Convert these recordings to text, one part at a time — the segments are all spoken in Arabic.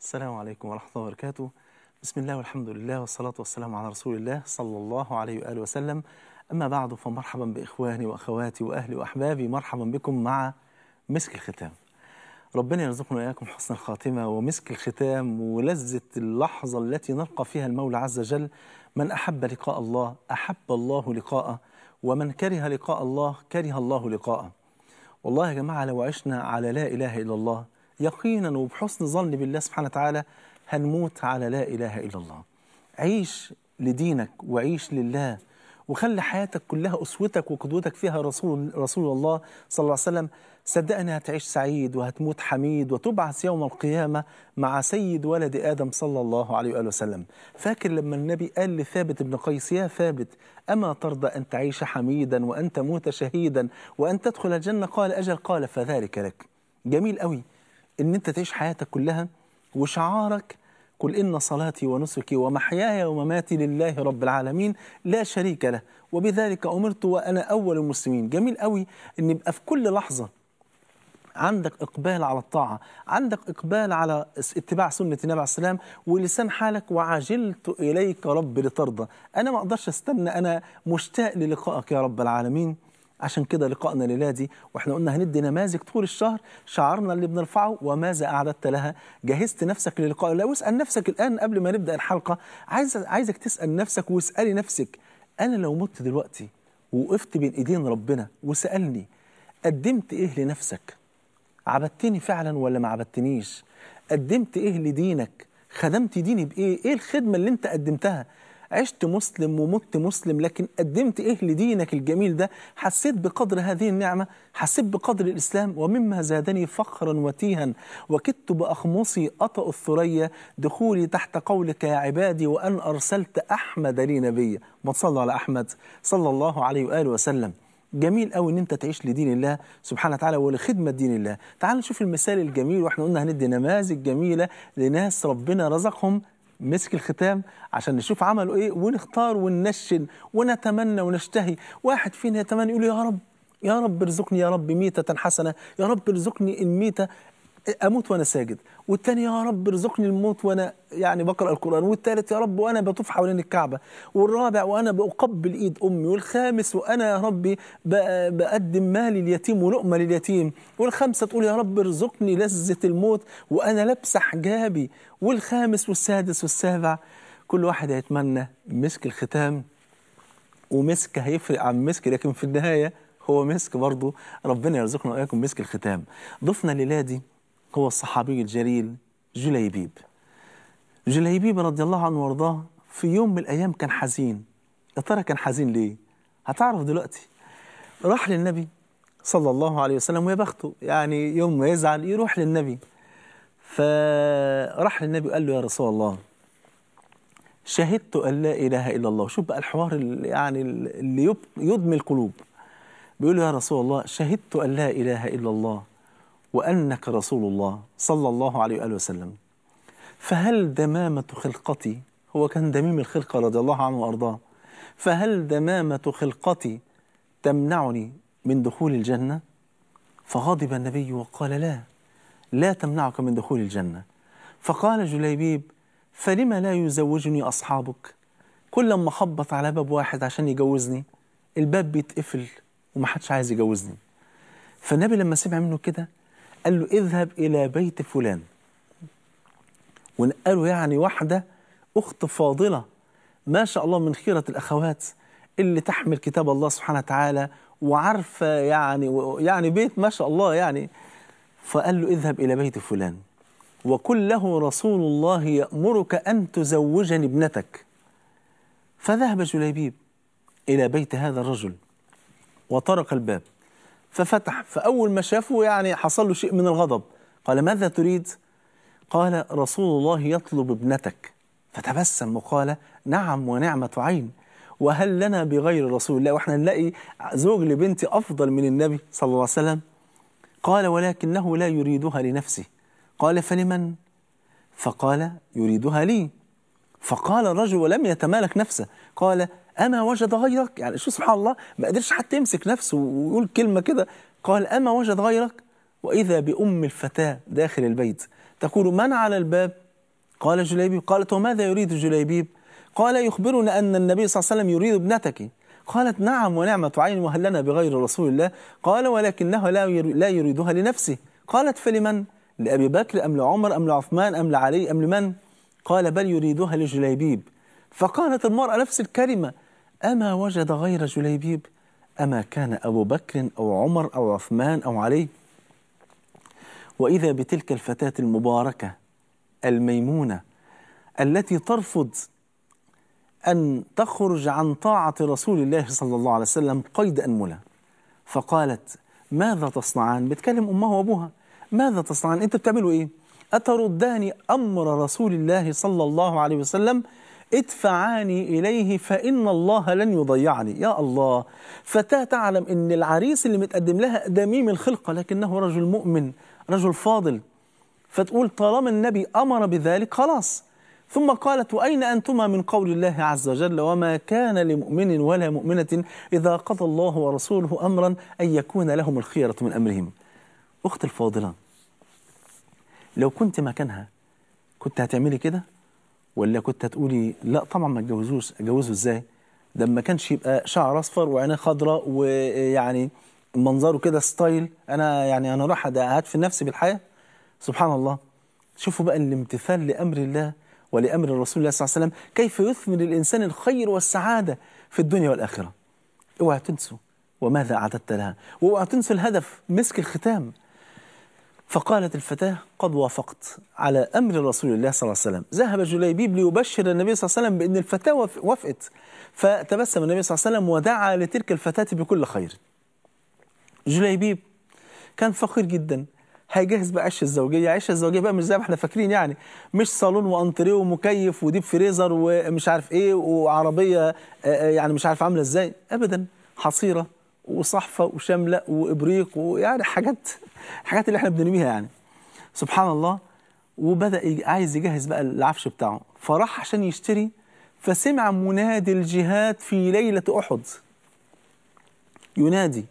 السلام عليكم ورحمة الله وبركاته بسم الله والحمد لله والصلاة والسلام على رسول الله صلى الله عليه وآله وسلم أما بعد فمرحبا بإخواني وأخواتي وأهلي وأحبابي مرحبا بكم مع مسك الختام ربنا يرزقنا وإياكم حسن الخاتمة ومسك الختام ولذة اللحظة التي نلقى فيها المولى عز وجل من أحب لقاء الله أحب الله لقاءه ومن كره لقاء الله كره الله لقاءه والله يا جماعة لو عشنا على لا إله إلا الله يقينا وبحسن ظن بالله سبحانه وتعالى هنموت على لا إله إلا الله عيش لدينك وعيش لله وخلي حياتك كلها أسوتك وقدوتك فيها رسول, رسول الله صلى الله عليه وسلم صدقني هتعيش سعيد وهتموت حميد وتبعث يوم القيامة مع سيد ولد آدم صلى الله عليه وآله وسلم فاكر لما النبي قال لثابت بن قيس يا ثابت أما ترضى أن تعيش حميدا وأن تموت شهيدا وأن تدخل الجنة قال أجل قال فذلك لك جميل قوي ان انت تعيش حياتك كلها وشعارك قل ان صلاتي ونسكي ومحياي ومماتي لله رب العالمين لا شريك له وبذلك امرت وانا اول المسلمين جميل قوي ان يبقى في كل لحظه عندك إقبال على الطاعة عندك إقبال على اتباع سنة النبي عليه السلام ولسان حالك وعجلت إليك رب لترضى أنا ما أقدرش أستنى أنا مشتاق للقائك يا رب العالمين عشان كده لقائنا الليله دي واحنا قلنا هندي نماذج طول الشهر شعارنا اللي بنرفعه وماذا اعددت لها جهزت نفسك للقاء لا واسال نفسك الان قبل ما نبدا الحلقه عايز عايزك تسال نفسك واسالي نفسك انا لو مت دلوقتي ووقفت بين ايدين ربنا وسالني قدمت ايه لنفسك عبدتني فعلا ولا ما عبدتنيش قدمت ايه لدينك خدمت ديني بايه ايه الخدمه اللي انت قدمتها عشت مسلم ومت مسلم لكن قدمت إيه لدينك الجميل ده حسيت بقدر هذه النعمة حسيت بقدر الإسلام ومما زادني فخرا وتيها وكدت بأخمصي أطأ الثريا دخولي تحت قولك يا عبادي وأن أرسلت أحمد لي نبيا ما تصلى على أحمد صلى الله عليه وآله وسلم جميل قوي ان انت تعيش لدين الله سبحانه وتعالى ولخدمه دين الله تعال نشوف المثال الجميل واحنا قلنا هندي نماذج جميله لناس ربنا رزقهم مسك الختام عشان نشوف عمله ايه ونختار وننشن ونتمنى ونشتهي واحد فينا يتمنى يقول يا رب يا رب ارزقني يا رب ميتة حسنة يا رب ارزقني الميتة اموت وانا ساجد والثاني يا رب ارزقني الموت وانا يعني بقرا القران والتالت يا رب وانا بطوف حوالين الكعبه والرابع وانا بقبل ايد امي والخامس وانا يا ربي بقدم مال لليتيم ولقمه لليتيم والخامسه تقول يا رب ارزقني لذه الموت وانا لابسه حجابي والخامس والسادس والسابع كل واحد هيتمنى مسك الختام ومسك هيفرق عن مسك لكن في النهايه هو مسك برضه ربنا يرزقنا واياكم مسك الختام ضفنا الليله دي هو الصحابي الجليل جليبيب جليبيب رضي الله عنه وارضاه في يوم من الأيام كان حزين يا ترى كان حزين ليه؟ هتعرف دلوقتي راح للنبي صلى الله عليه وسلم ويا بخته يعني يوم ما يزعل يروح للنبي فراح للنبي وقال له يا رسول الله شهدت أن لا إله إلا الله شوف بقى الحوار يعني اللي يعني اللي يدمي القلوب بيقول له يا رسول الله شهدت أن لا إله إلا الله وأنك رسول الله صلى الله عليه وآله وسلم فهل دمامة خلقتي هو كان دميم الخلقة رضي الله عنه وأرضاه فهل دمامة خلقتي تمنعني من دخول الجنة فغضب النبي وقال لا لا تمنعك من دخول الجنة فقال جليبيب فلما لا يزوجني أصحابك كل ما خبط على باب واحد عشان يجوزني الباب بيتقفل ومحدش عايز يجوزني فالنبي لما سمع منه كده قال له اذهب إلى بيت فلان ونقله يعني واحدة أخت فاضلة ما شاء الله من خيرة الأخوات اللي تحمل كتاب الله سبحانه وتعالى وعارفة يعني يعني بيت ما شاء الله يعني فقال له اذهب إلى بيت فلان وقل له رسول الله يأمرك أن تزوجني ابنتك فذهب جليبيب إلى بيت هذا الرجل وطرق الباب ففتح فأول ما شافه يعني حصل له شيء من الغضب قال ماذا تريد؟ قال رسول الله يطلب ابنتك فتبسم وقال نعم ونعمة عين وهل لنا بغير رسول الله واحنا نلاقي زوج لبنتي أفضل من النبي صلى الله عليه وسلم قال ولكنه لا يريدها لنفسه قال فلمن؟ فقال يريدها لي فقال الرجل ولم يتمالك نفسه قال أما وجد غيرك يعني شو سبحان الله ما قدرش حتى يمسك نفسه ويقول كلمة كده قال أما وجد غيرك وإذا بأم الفتاة داخل البيت تقول من على الباب قال جليبيب قالت وماذا يريد جليبيب قال يخبرنا أن النبي صلى الله عليه وسلم يريد ابنتك قالت نعم ونعمة عين وهل لنا بغير رسول الله قال ولكنه لا لا يريدها لنفسه قالت فلمن لأبي بكر أم لعمر أم لعثمان أم لعلي أم لمن قال بل يريدها لجليبيب فقالت المرأة نفس الكلمة أما وجد غير جليبيب أما كان أبو بكر أو عمر أو عثمان أو علي وإذا بتلك الفتاة المباركة الميمونة التي ترفض أن تخرج عن طاعة رسول الله صلى الله عليه وسلم قيد أنملة فقالت ماذا تصنعان بتكلم أمها وأبوها ماذا تصنعان أنت بتعملوا إيه أتردان أمر رسول الله صلى الله عليه وسلم ادفعاني إليه فإن الله لن يضيعني يا الله فتاة تعلم أن العريس اللي متقدم لها دميم الخلقة لكنه رجل مؤمن رجل فاضل فتقول طالما النبي أمر بذلك خلاص ثم قالت وأين أنتما من قول الله عز وجل وما كان لمؤمن ولا مؤمنة إذا قضى الله ورسوله أمرا أن يكون لهم الخيرة من أمرهم أخت الفاضلة لو كنت مكانها كنت هتعملي كده؟ ولا كنت هتقولي لا طبعا ما اتجوزوش اتجوزه ازاي ده ما كانش يبقى شعر اصفر وعينيه خضراء ويعني منظره كده ستايل انا يعني انا راح في نفسي بالحياه سبحان الله شوفوا بقى الامتثال لامر الله ولامر الرسول الله صلى الله عليه وسلم كيف يثمر الانسان الخير والسعاده في الدنيا والاخره اوعى تنسوا وماذا اعددت لها واوعى تنسوا الهدف مسك الختام فقالت الفتاة قد وافقت على أمر رسول الله صلى الله عليه وسلم ذهب جليبيب ليبشر النبي صلى الله عليه وسلم بأن الفتاة وافقت فتبسم النبي صلى الله عليه وسلم ودعا لتلك الفتاة بكل خير جليبيب كان فقير جدا هيجهز بقى عش الزوجيه، عش الزوجيه بقى مش زي ما احنا فاكرين يعني، مش صالون وانتريه ومكيف وديب فريزر ومش عارف ايه وعربيه يعني مش عارف عامله ازاي، ابدا حصيره وصحفة وشملة وإبريق ويعني حاجات حاجات اللي احنا بننويها يعني سبحان الله وبدأ عايز يجهز بقى العفش بتاعه فراح عشان يشتري فسمع منادي الجهاد في ليلة أحد ينادي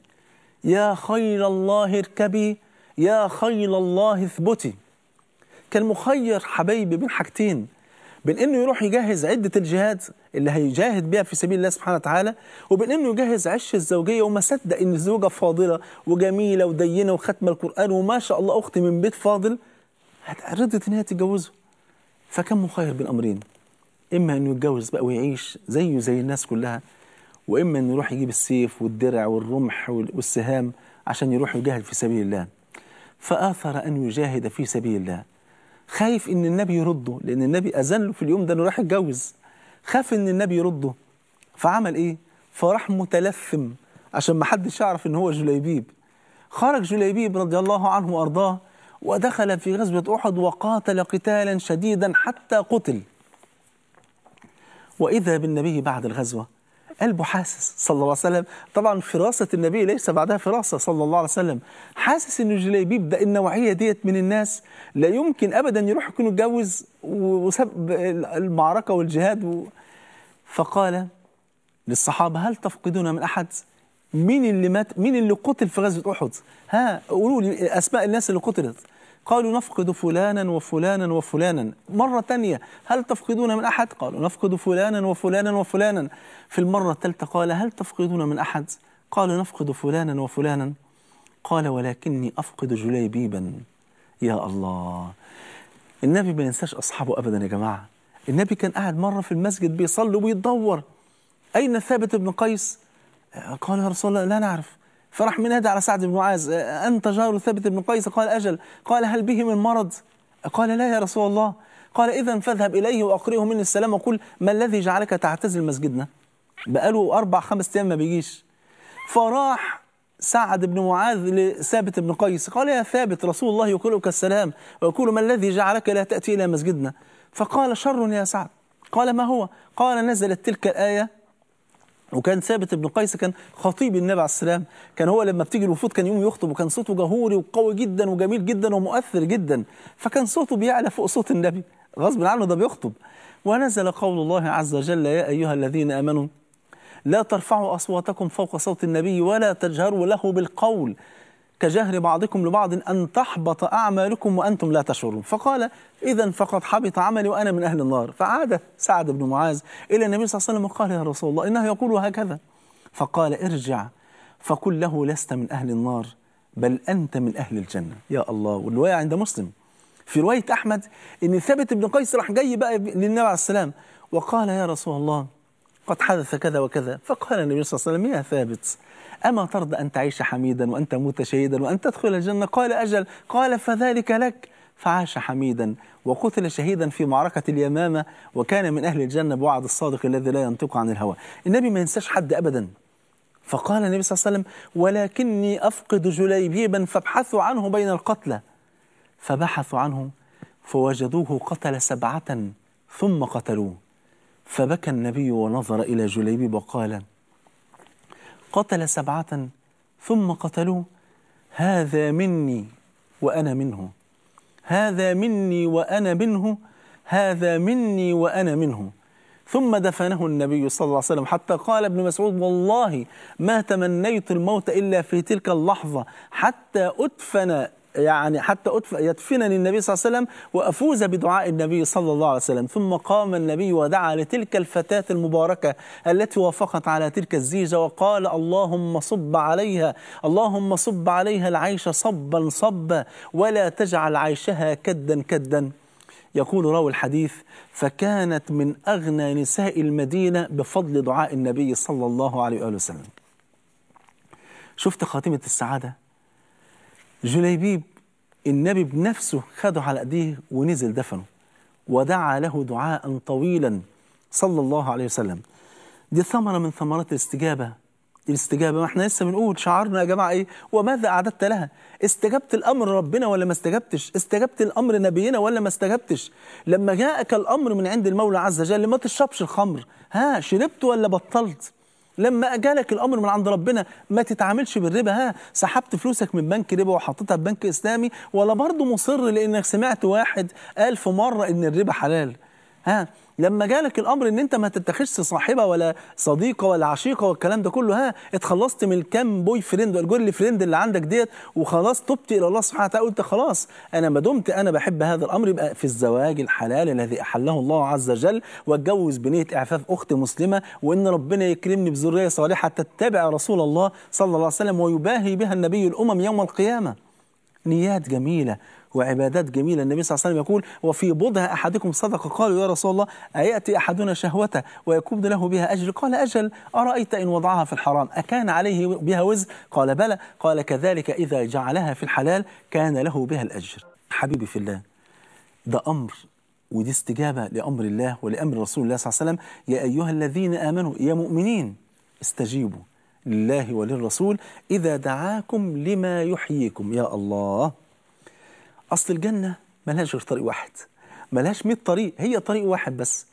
يا خيل الله اركبي يا خيل الله اثبتي كان مخير حبيبي بين حاجتين بين انه يروح يجهز عده الجهاد اللي هيجاهد بها في سبيل الله سبحانه وتعالى وبين انه يجهز عش الزوجيه وما صدق ان الزوجه فاضله وجميله ودينه وختمه القران وما شاء الله اختي من بيت فاضل رضت ان هي تتجوزه فكان مخير بين امرين اما انه يتجوز بقى ويعيش زيه زي الناس كلها واما انه يروح يجيب السيف والدرع والرمح والسهام عشان يروح يجاهد في سبيل الله فآثر أن يجاهد في سبيل الله خايف ان النبي يرده لان النبي اذن له في اليوم ده انه راح يتجوز خاف ان النبي يرده فعمل ايه فراح متلثم عشان ما حدش يعرف ان هو جليبيب خرج جليبيب رضي الله عنه وارضاه ودخل في غزوه احد وقاتل قتالا شديدا حتى قتل واذا بالنبي بعد الغزوه قلبه حاسس صلى الله عليه وسلم طبعا فراسة النبي ليس بعدها فراسة صلى الله عليه وسلم حاسس ان الجليبيب ده النوعية ديت من الناس لا يمكن ابدا يروح يكون اتجوز وساب المعركة والجهاد و... فقال للصحابة هل تفقدون من أحد مين اللي مات مين اللي قتل في غزوة أحد ها قولوا لي أسماء الناس اللي قتلت قالوا نفقد فلانا وفلانا وفلانا مرة ثانية هل تفقدون من أحد قالوا نفقد فلانا وفلانا وفلانا في المرة الثالثة قال هل تفقدون من أحد قالوا نفقد فلانا وفلانا قال ولكني أفقد جليبيبا يا الله النبي ما ينساش أصحابه أبدا يا جماعة النبي كان قاعد مرة في المسجد بيصلي وبيدور أين ثابت بن قيس قال يا رسول الله لا نعرف فراح من على سعد بن معاذ أنت جار ثابت بن قيس قال أجل قال هل به من مرض قال لا يا رسول الله قال إذا فاذهب إليه وأقرئه مني السلام وقل ما الذي جعلك تعتزل مسجدنا بقاله أربع خمس أيام ما بيجيش فراح سعد بن معاذ لثابت بن قيس قال يا ثابت رسول الله يقولك السلام ويقول ما الذي جعلك لا تأتي إلى مسجدنا فقال شر يا سعد قال ما هو قال نزلت تلك الآية وكان ثابت بن قيس كان خطيب النبي عليه السلام كان هو لما بتيجي الوفود كان يقوم يخطب وكان صوته جهوري وقوي جدا وجميل جدا ومؤثر جدا فكان صوته بيعلى فوق صوت النبي غصب عنه ده بيخطب ونزل قول الله عز وجل يا أيها الذين آمنوا لا ترفعوا أصواتكم فوق صوت النبي ولا تجهروا له بالقول كجهر بعضكم لبعض أن تحبط أعمالكم وأنتم لا تشعرون فقال إذا فقد حبط عملي وأنا من أهل النار فعاد سعد بن معاذ إلى النبي صلى الله عليه وسلم وقال يا رسول الله إنه يقول هكذا فقال ارجع فقل له لست من أهل النار بل أنت من أهل الجنة يا الله والرواية عند مسلم في رواية أحمد إن ثابت بن قيس راح جاي بقى للنبي عليه السلام وقال يا رسول الله قد حدث كذا وكذا فقال النبي صلى الله عليه وسلم يا ثابت أما ترضى أن تعيش حميدا وأن تموت شهيدا وأن تدخل الجنة قال أجل قال فذلك لك فعاش حميدا وقتل شهيدا في معركة اليمامة وكان من أهل الجنة بوعد الصادق الذي لا ينطق عن الهوى النبي ما ينساش حد أبدا فقال النبي صلى الله عليه وسلم ولكني أفقد جليبيبا فابحثوا عنه بين القتلى فبحثوا عنه فوجدوه قتل سبعة ثم قتلوه فبكى النبي ونظر إلى جليبيب وقال قتل سبعة ثم قتلوه هذا مني وأنا منه هذا مني وأنا منه هذا مني وأنا منه ثم دفنه النبي صلى الله عليه وسلم حتى قال ابن مسعود والله ما تمنيت الموت إلا في تلك اللحظة حتى أدفن يعني حتى يدفنني النبي صلى الله عليه وسلم وأفوز بدعاء النبي صلى الله عليه وسلم ثم قام النبي ودعا لتلك الفتاة المباركة التي وافقت على تلك الزيجة وقال اللهم صب عليها اللهم صب عليها العيش صبا صبا ولا تجعل عيشها كدا كدا يقول راوي الحديث فكانت من أغنى نساء المدينة بفضل دعاء النبي صلى الله عليه وآله وسلم شفت خاتمة السعادة جليبيب النبي بنفسه خده على ايديه ونزل دفنه ودعا له دعاء طويلا صلى الله عليه وسلم دي ثمرة من ثمرات الاستجابة الاستجابة ما احنا لسه بنقول شعارنا يا جماعة ايه وماذا أعددت لها استجبت الأمر ربنا ولا ما استجبتش استجبت الأمر نبينا ولا ما استجبتش لما جاءك الأمر من عند المولى عز وجل ما تشربش الخمر ها شربت ولا بطلت لما اجالك الامر من عند ربنا ما تتعاملش بالربا ها سحبت فلوسك من بنك ربا وحطيتها في بنك اسلامي ولا برضه مصر لانك سمعت واحد قال في مره ان الربا حلال ها لما جالك الامر ان انت ما تتخذش صاحبه ولا صديقه ولا عشيقه والكلام ده كله ها اتخلصت من الكام بوي فريند والجول فريند اللي عندك ديت وخلاص تبت الى الله سبحانه وتعالى قلت خلاص انا ما دمت انا بحب هذا الامر يبقى في الزواج الحلال الذي احله الله عز وجل واتجوز بنيه اعفاف اخت مسلمه وان ربنا يكرمني بذريه صالحه تتبع رسول الله صلى الله عليه وسلم ويباهي بها النبي الامم يوم القيامه نيات جميله وعبادات جميلة النبي صلى الله عليه وسلم يقول وفي بضع أحدكم صدقة قالوا يا رسول الله أيأتي أحدنا شهوته ويكون له بها أجر قال أجل أرأيت إن وضعها في الحرام أكان عليه بها وزر قال بلى قال كذلك إذا جعلها في الحلال كان له بها الأجر حبيبي في الله ده أمر ودي استجابة لأمر الله ولأمر رسول الله صلى الله عليه وسلم يا أيها الذين آمنوا يا مؤمنين استجيبوا لله وللرسول إذا دعاكم لما يحييكم يا الله أصل الجنة ملهاش غير طريق واحد ملهاش 100 طريق هي طريق واحد بس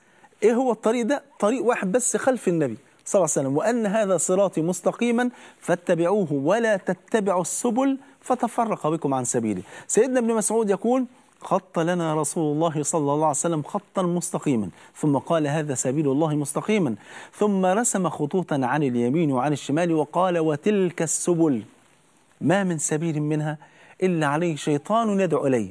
إيه هو الطريق ده؟ طريق واحد بس خلف النبي صلى الله عليه وسلم وأن هذا صراطي مستقيما فاتبعوه ولا تتبعوا السبل فتفرق بكم عن سبيله سيدنا ابن مسعود يقول خط لنا رسول الله صلى الله عليه وسلم خطا مستقيما ثم قال هذا سبيل الله مستقيما ثم رسم خطوطا عن اليمين وعن الشمال وقال وتلك السبل ما من سبيل منها إلا عليه شيطان يدعو إليه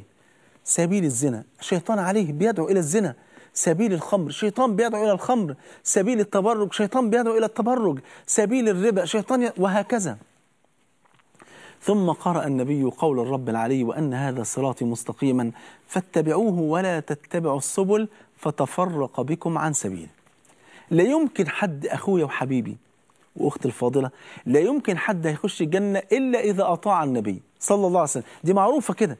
سبيل الزنا شيطان عليه بيدعو إلى الزنا سبيل الخمر شيطان بيدعو إلى الخمر سبيل التبرج شيطان بيدعو إلى التبرج سبيل الربا شيطان وهكذا ثم قرأ النبي قول الرب العلي وأن هذا صراطي مستقيما فاتبعوه ولا تتبعوا السبل فتفرق بكم عن سبيله لا يمكن حد أخويا وحبيبي وأختي الفاضلة لا يمكن حد هيخش الجنة إلا إذا أطاع النبي صلى الله عليه وسلم دي معروفه كده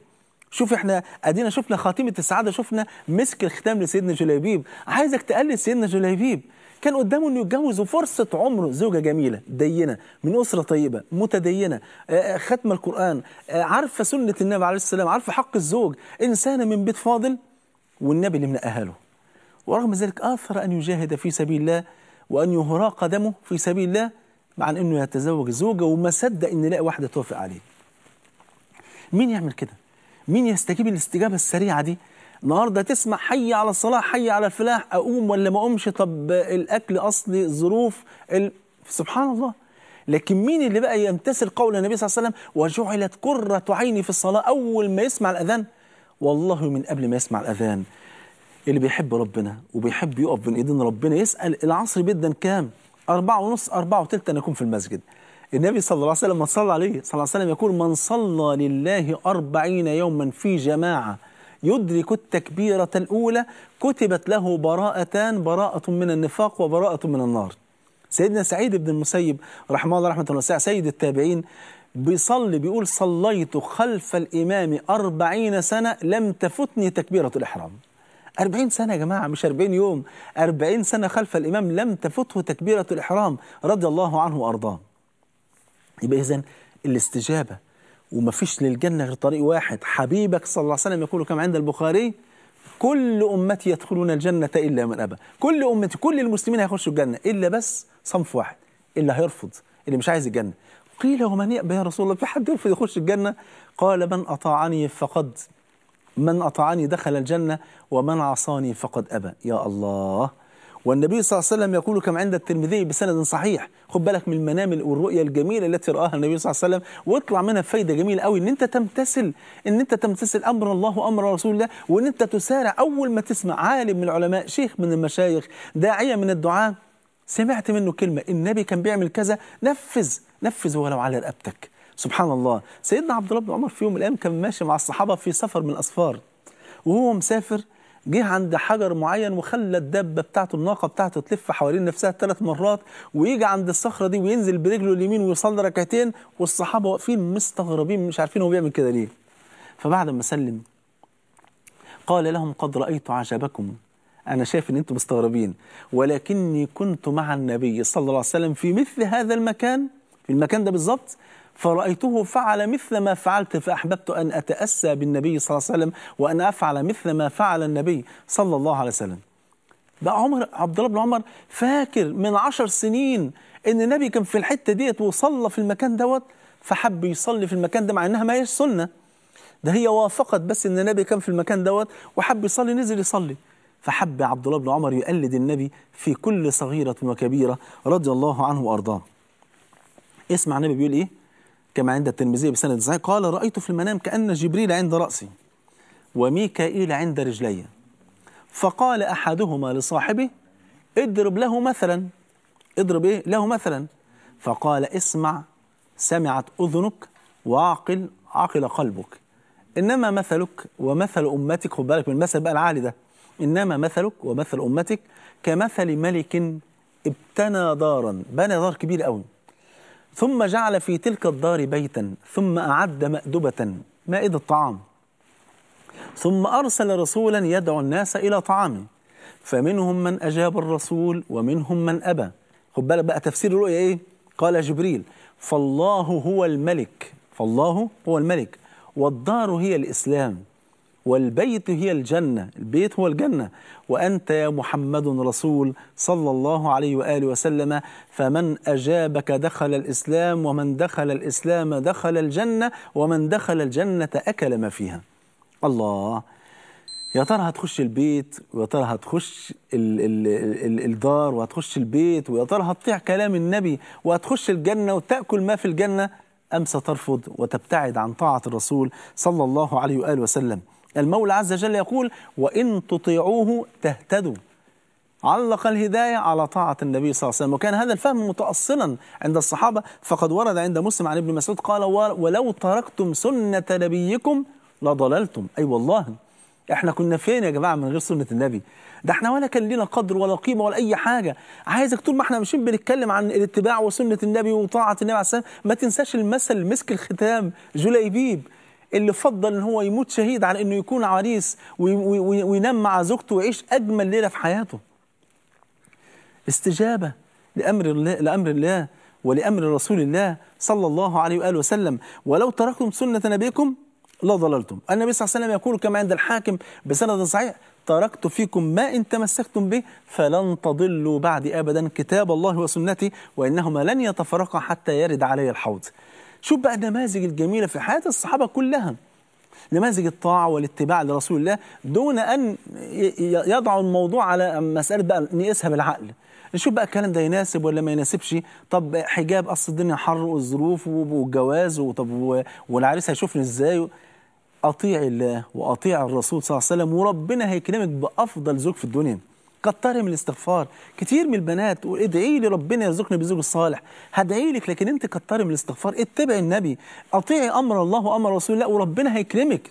شوف احنا ادينا شفنا خاتمه السعاده شفنا مسك الختام لسيدنا جليبيب عايزك تقلد سيدنا جليبيب كان قدامه انه يتجوز وفرصه عمره زوجه جميله دينه من اسره طيبه متدينه آه، آه، ختم القران آه، عارفه سنه النبي عليه السلام عارفه حق الزوج انسانه من بيت فاضل والنبي اللي من اهله ورغم ذلك اثر ان يجاهد في سبيل الله وان يهراق دمه في سبيل الله مع انه يتزوج زوجه وما صدق ان يلاقي واحده توافق عليه مين يعمل كده مين يستجيب الاستجابه السريعه دي النهارده تسمع حي على الصلاه حي على الفلاح اقوم ولا ما اقومش طب الاكل اصلي الظروف ال... سبحان الله لكن مين اللي بقى يمتثل قول النبي صلى الله عليه وسلم وجعلت قرة عيني في الصلاة أول ما يسمع الأذان والله من قبل ما يسمع الأذان اللي بيحب ربنا وبيحب يقف بين ايدين ربنا يسأل العصر بدا كام أربعة ونص أربعة وتلت أنا أكون في المسجد النبي صلى الله عليه وسلم من صلى عليه صلى الله عليه وسلم يقول من صلى لله أربعين يوما في جماعة يدرك التكبيرة الأولى كتبت له براءتان براءة من النفاق وبراءة من النار سيدنا سعيد بن المسيب رحمه الله رحمة الله سيد التابعين بيصلي بيقول صليت خلف الإمام أربعين سنة لم تفتني تكبيرة الإحرام أربعين سنة يا جماعة مش أربعين يوم أربعين سنة خلف الإمام لم تفته تكبيرة الإحرام رضي الله عنه وأرضاه يبقى إذا الاستجابة وما فيش للجنة غير طريق واحد حبيبك صلى الله عليه وسلم يقول كما عند البخاري كل أمتي يدخلون الجنة إلا من أبى كل أمتي كل المسلمين هيخشوا الجنة إلا بس صنف واحد اللي هيرفض اللي مش عايز الجنة قيل ومن يأبى يا رسول الله في حد يرفض يخش الجنة قال من أطاعني فقد من أطاعني دخل الجنة ومن عصاني فقد أبى يا الله والنبي صلى الله عليه وسلم يقول كما عند الترمذي بسند صحيح خد بالك من المنام والرؤيا الجميله التي راها النبي صلى الله عليه وسلم واطلع منها فايده جميله قوي ان انت تمتثل ان انت تمتثل امر الله وامر رسول الله وان انت تسارع اول ما تسمع عالم من العلماء شيخ من المشايخ داعيه من الدعاه سمعت منه كلمه النبي كان بيعمل كذا نفذ نفذ ولو على رقبتك سبحان الله سيدنا عبد الله بن عمر في يوم من الايام كان ماشي مع الصحابه في سفر من الاسفار وهو مسافر جه عند حجر معين وخلى الدابه بتاعته الناقه بتاعته تلف حوالين نفسها ثلاث مرات ويجي عند الصخره دي وينزل برجله اليمين ويصلي ركعتين والصحابه واقفين مستغربين مش عارفين هو بيعمل كده ليه فبعد ما سلم قال لهم قد رايت عجبكم انا شايف ان انتم مستغربين ولكني كنت مع النبي صلى الله عليه وسلم في مثل هذا المكان في المكان ده بالظبط فرأيته فعل مثل ما فعلت فأحببت أن أتأسى بالنبي صلى الله عليه وسلم وأن أفعل مثل ما فعل النبي صلى الله عليه وسلم بقى عمر عبد الله بن عمر فاكر من عشر سنين ان النبي كان في الحته ديت وصلى في المكان دوت فحب يصلي في المكان ده مع انها ما هيش سنه ده هي وافقت بس ان النبي كان في المكان دوت وحب يصلي نزل يصلي فحب عبد الله بن عمر يقلد النبي في كل صغيره وكبيره رضي الله عنه وارضاه اسمع النبي بيقول ايه كما عند الترمذي بسند صحيح قال رأيت في المنام كأن جبريل عند رأسي وميكائيل عند رجلي فقال أحدهما لصاحبه اضرب له مثلا اضرب ايه له مثلا فقال اسمع سمعت أذنك وعقل عقل قلبك إنما مثلك ومثل أمتك خد بالك من المثل بقى العالي ده إنما مثلك ومثل أمتك كمثل ملك ابتنى دارا بنى دار كبير قوي ثم جعل في تلك الدار بيتا ثم أعد مأدبة مائدة طعام ثم أرسل رسولا يدعو الناس إلى طعامه فمنهم من أجاب الرسول ومنهم من أبى خد بالك بقى تفسير الرؤيا إيه؟ قال جبريل فالله هو الملك فالله هو الملك والدار هي الإسلام والبيت هي الجنة البيت هو الجنة وأنت يا محمد رسول صلى الله عليه وآله وسلم فمن أجابك دخل الإسلام ومن دخل الإسلام دخل الجنة ومن دخل الجنة أكل ما فيها الله يا ترى هتخش البيت ويا ترى هتخش الـ الـ الـ الدار وهتخش البيت ويا ترى هتطيع كلام النبي وهتخش الجنة وتأكل ما في الجنة أم سترفض وتبتعد عن طاعة الرسول صلى الله عليه وآله وسلم المولى عز وجل يقول وإن تطيعوه تهتدوا علق الهداية على طاعة النبي صلى الله عليه وسلم وكان هذا الفهم متأصلا عند الصحابة فقد ورد عند مسلم عن ابن مسعود قال ولو تركتم سنة نبيكم لضللتم أي أيوة والله احنا كنا فين يا جماعة من غير سنة النبي ده احنا ولا كان لنا قدر ولا قيمة ولا أي حاجة عايزك طول ما احنا ماشيين بنتكلم عن الاتباع وسنة النبي وطاعة النبي عليه والسلام ما تنساش المثل مسك الختام جليبيب اللي فضل ان هو يموت شهيد على انه يكون عريس وينام مع زوجته ويعيش اجمل ليله في حياته استجابه لامر الله لامر الله ولامر رسول الله صلى الله عليه واله وسلم ولو تركتم سنه نبيكم لضللتم النبي صلى الله عليه وسلم يقول كما عند الحاكم بسند صحيح تركت فيكم ما إن تمسكتم به فلن تضلوا بعد أبدا كتاب الله وسنتي وإنهما لن يتفرقا حتى يرد علي الحوض شوف بقى النماذج الجميلة في حياة الصحابة كلها نماذج الطاعة والاتباع لرسول الله دون أن يضعوا الموضوع على مسألة بقى نقيسها بالعقل نشوف بقى الكلام ده يناسب ولا ما يناسبش طب حجاب أصل الدنيا حر والظروف والجواز وطب والعريس هيشوفني إزاي أطيع الله وأطيع الرسول صلى الله عليه وسلم وربنا هيكرمك بأفضل زوج في الدنيا كتري من الاستغفار كتير من البنات وادعي لي ربنا يرزقني بزوج صالح هدعي لك لكن انت كتري من الاستغفار اتبعي النبي اطيعي امر الله وامر رسول الله وربنا هيكرمك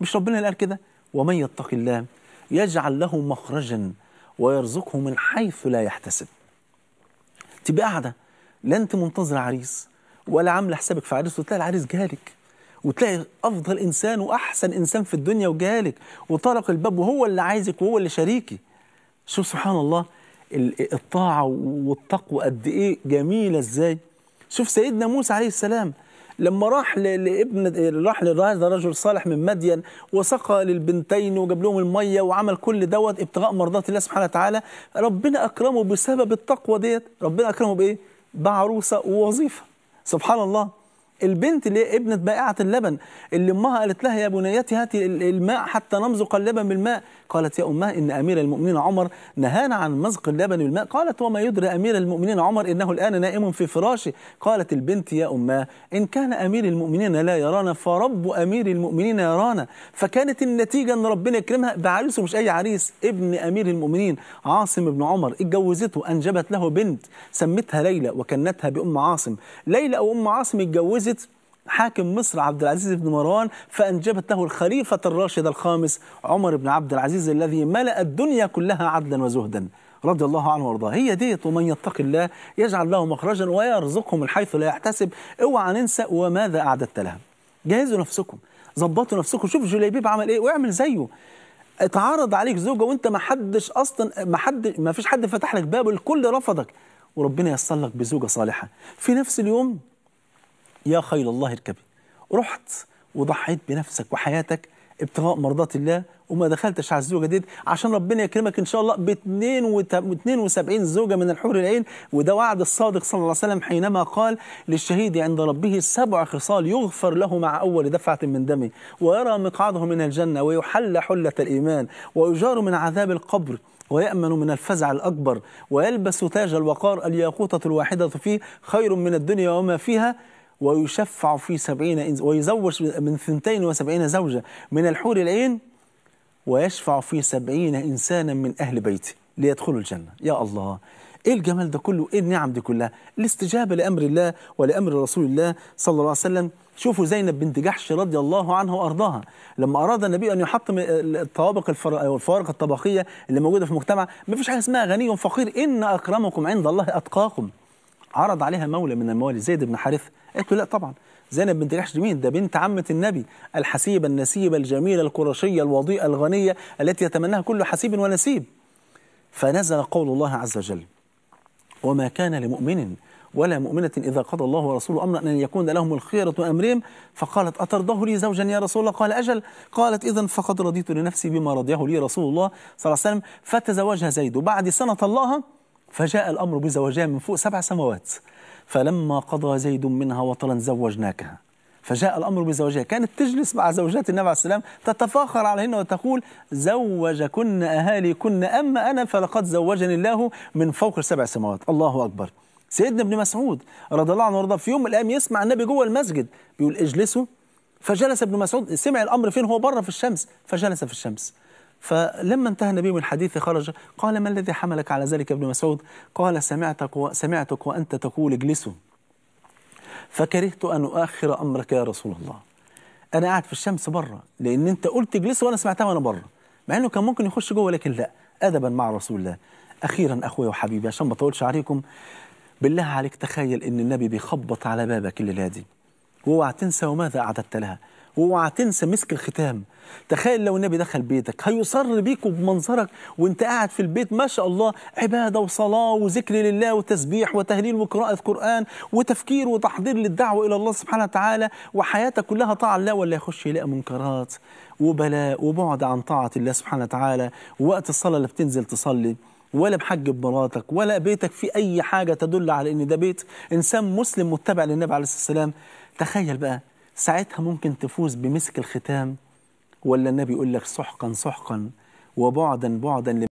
مش ربنا اللي قال كده ومن يتق الله يجعل له مخرجا ويرزقه من حيث لا يحتسب تبقى قاعده لا انت منتظره عريس ولا عامله حسابك في عريس وتلاقي العريس جالك وتلاقي افضل انسان واحسن انسان في الدنيا وجالك وطرق الباب وهو اللي عايزك وهو اللي شريكي شوف سبحان الله الطاعة والتقوى قد إيه جميلة إزاي شوف سيدنا موسى عليه السلام لما راح لابن راح لهذا رجل صالح من مدين وسقى للبنتين وجاب لهم الميه وعمل كل دوت ابتغاء مرضات الله سبحانه وتعالى ربنا اكرمه بسبب التقوى ديت ربنا اكرمه بايه؟ بعروسه ووظيفه سبحان الله البنت اللي هي ابنة بائعة اللبن اللي امها قالت لها يا بنيتي هاتي الماء حتى نمزق اللبن بالماء قالت يا امها ان امير المؤمنين عمر نهانا عن مزق اللبن بالماء قالت وما يدري امير المؤمنين عمر انه الان نائم في فراشه قالت البنت يا امها ان كان امير المؤمنين لا يرانا فرب امير المؤمنين يرانا فكانت النتيجه ان ربنا يكرمها بعريس مش اي عريس ابن امير المؤمنين عاصم بن عمر اتجوزته انجبت له بنت سمتها ليلى وكنتها بام عاصم ليلى وام عاصم اتجوزت جوزة حاكم مصر عبد العزيز بن مروان فأنجبت له الخليفة الراشد الخامس عمر بن عبد العزيز الذي ملأ الدنيا كلها عدلا وزهدا رضي الله عنه وارضاه هي ديت ومن يتق الله يجعل له مخرجا ويرزقه من حيث لا يحتسب اوعى ننسى وماذا اعددت لها جهزوا نفسكم ظبطوا نفسكم شوف جليبيب عمل ايه واعمل زيه اتعرض عليك زوجه وانت ما حدش اصلا ما حد ما فيش حد فتح لك باب الكل رفضك وربنا ييسر لك بزوجه صالحه في نفس اليوم يا خيل الله اركبي رحت وضحيت بنفسك وحياتك ابتغاء مرضات الله وما دخلتش على الزوجه دي عشان ربنا يكرمك ان شاء الله ب 72 زوجه من الحور العين وده وعد الصادق صلى الله عليه وسلم حينما قال للشهيد عند ربه سبع خصال يغفر له مع اول دفعه من دمه ويرى مقعده من الجنه ويحلى حله الايمان ويجار من عذاب القبر ويأمن من الفزع الأكبر ويلبس تاج الوقار الياقوتة الواحدة فيه خير من الدنيا وما فيها ويشفع في سبعين ويزوج من ثنتين وسبعين زوجة من الحور العين ويشفع في سبعين إنسانا من أهل بيته ليدخلوا الجنة يا الله ايه الجمال ده كله ايه النعم دي كلها الاستجابه لامر الله ولامر رسول الله صلى الله عليه وسلم شوفوا زينب بنت جحش رضي الله عنها وارضاها لما اراد النبي ان يحطم الطوابق الفوارق الطبقيه اللي موجوده في المجتمع ما فيش حاجه اسمها غني وفقير ان اكرمكم عند الله اتقاكم عرض عليها مولى من الموالي زيد بن حارث قالت له لا طبعا زينب بنت جحش مين ده بنت عمة النبي الحسيبة النسيبة الجميلة القرشية الوضيئة الغنية التي يتمناها كل حسيب ونسيب فنزل قول الله عز وجل وما كان لمؤمن ولا مؤمنة إذا قضى الله ورسوله أمرا أن يكون لهم الخيرة أمرهم فقالت أترضاه لي زوجا يا رسول الله قال أجل قالت إذا فقد رضيت لنفسي بما رضيه لي رسول الله صلى الله عليه وسلم فتزوجها زيد وبعد سنة الله فجاء الأمر بزواجها من فوق سبع سماوات فلما قضى زيد منها وطلا زوجناكها فجاء الأمر بزوجها كانت تجلس مع زوجات النبي عليه السلام تتفاخر عليهن وتقول زوجكن أهالي كن أما أنا فلقد زوجني الله من فوق سبع سماوات الله أكبر سيدنا ابن مسعود رضي الله عنه ورضاه في يوم من الايام يسمع النبي جوه المسجد بيقول اجلسوا فجلس ابن مسعود سمع الامر فين هو بره في الشمس فجلس في الشمس فلما انتهى النبي من الحديث خرج قال ما الذي حملك على ذلك ابن مسعود قال سمعتك, و... سمعتك وأنت تقول اجلسوا فكرهت أن أؤخر أمرك يا رسول الله أنا قاعد في الشمس بره لأن أنت قلت اجلسوا وأنا سمعتها وأنا بره مع أنه كان ممكن يخش جوه لكن لا أدبا مع رسول الله أخيرا أخويا وحبيبي عشان ما أطولش عليكم بالله عليك تخيل أن النبي بيخبط على بابك الليلة دي واوعى تنسى وماذا أعددت لها واوعى تنسى مسك الختام تخيل لو النبي دخل بيتك هيصر بيك وبمنظرك وانت قاعد في البيت ما شاء الله عبادة وصلاة وذكر لله وتسبيح وتهليل وقراءة قرآن وتفكير وتحضير للدعوة إلى الله سبحانه وتعالى وحياتك كلها طاعة لله ولا يخش يلاقي منكرات وبلاء وبعد عن طاعة الله سبحانه وتعالى وقت الصلاة اللي بتنزل تصلي ولا بحج مراتك ولا بيتك في أي حاجة تدل على إن ده بيت إنسان مسلم متبع للنبي عليه الصلاة والسلام تخيل بقى ساعتها ممكن تفوز بمسك الختام ولا النبي يقول لك سحقا سحقا وبعدا بعدا